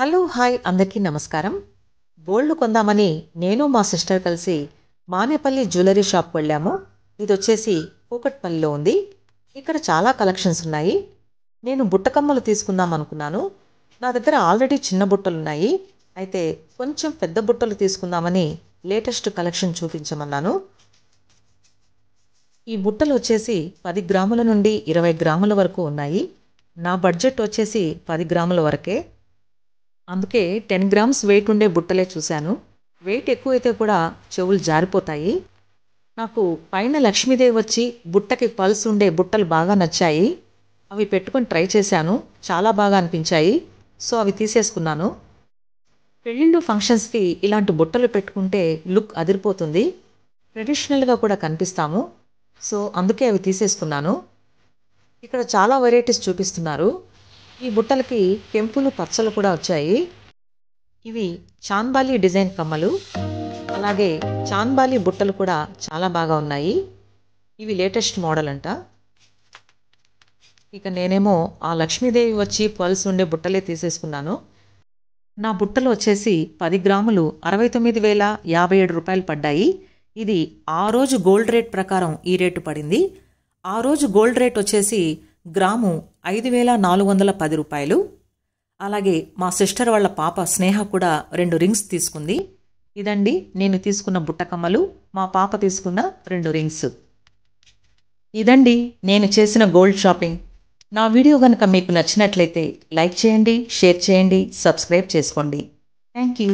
hello hi అందరికీ నమస్కారం బోల్డ్ కొందామని నేను మా సిస్టర్ కలిసి మానేపల్లి జ్యువెలరీ షాప్ వెళ్ళాము ఇది వచ్చేసి కూకట్పల్లిలో ఉంది ఇక్కడ చాలా కలెక్షన్స్ ఉన్నాయి నేను బుట్టకమ్మలు తీసుకుందాం అనుకున్నాను నా దగ్గర ఆల్రెడీ చిన్న బుట్టలు ఉన్నాయి అయితే కొంచెం పెద్ద బుట్టలు తీసుకుందామని లేటెస్ట్ కలెక్షన్ చూపించమన్నాను ఈ బుట్టలు వచ్చేసి పది గ్రాముల నుండి ఇరవై గ్రాముల వరకు ఉన్నాయి నా బడ్జెట్ వచ్చేసి పది గ్రాముల వరకే అందుకే టెన్ గ్రామ్స్ వెయిట్ ఉండే బుట్టలే చూశాను వెయిట్ ఎక్కువైతే కూడా చెవులు జారిపోతాయి నాకు పైన లక్ష్మీదేవి వచ్చి బుట్టకి పల్స్ ఉండే బుట్టలు బాగా నచ్చాయి అవి పెట్టుకొని ట్రై చేశాను చాలా బాగా అనిపించాయి సో అవి తీసేసుకున్నాను పెళ్ళిళ్ళు ఫంక్షన్స్కి ఇలాంటి బుట్టలు పెట్టుకుంటే లుక్ అదిరిపోతుంది ట్రెడిషనల్గా కూడా కనిపిస్తాము సో అందుకే అవి తీసేసుకున్నాను ఇక్కడ చాలా వెరైటీస్ చూపిస్తున్నారు ఈ బుట్టలకి కెంపులు పచ్చలు కూడా వచ్చాయి ఇవి చాన్బాలి డిజైన్ కమ్మలు అలాగే చాన్బాలి బుట్టలు కూడా చాలా బాగా ఉన్నాయి ఇవి లేటెస్ట్ మోడల్ అంట ఇక నేనేమో ఆ లక్ష్మీదేవి వచ్చి పల్స్ ఉండే బుట్టలే తీసేసుకున్నాను నా బుట్టలు వచ్చేసి పది గ్రాములు అరవై తొమ్మిది వేల యాభై ఏడు రూపాయలు పడ్డాయి ఇది ఆ రోజు గోల్డ్ రేట్ ప్రకారం ఈ రేటు పడింది ఆ రోజు గోల్డ్ రేట్ వచ్చేసి గ్రాము ఐదు వేల నాలుగు వందల పది రూపాయలు అలాగే మా సిస్టర్ వాళ్ళ పాప స్నేహ కూడా రెండు రింగ్స్ తీసుకుంది ఇదండి నేను తీసుకున్న బుట్టకమ్మలు మా పాప తీసుకున్న రెండు రింగ్స్ ఇదండి నేను చేసిన గోల్డ్ షాపింగ్ నా వీడియో కనుక మీకు నచ్చినట్లయితే లైక్ చేయండి షేర్ చేయండి సబ్స్క్రైబ్ చేసుకోండి థ్యాంక్ యూ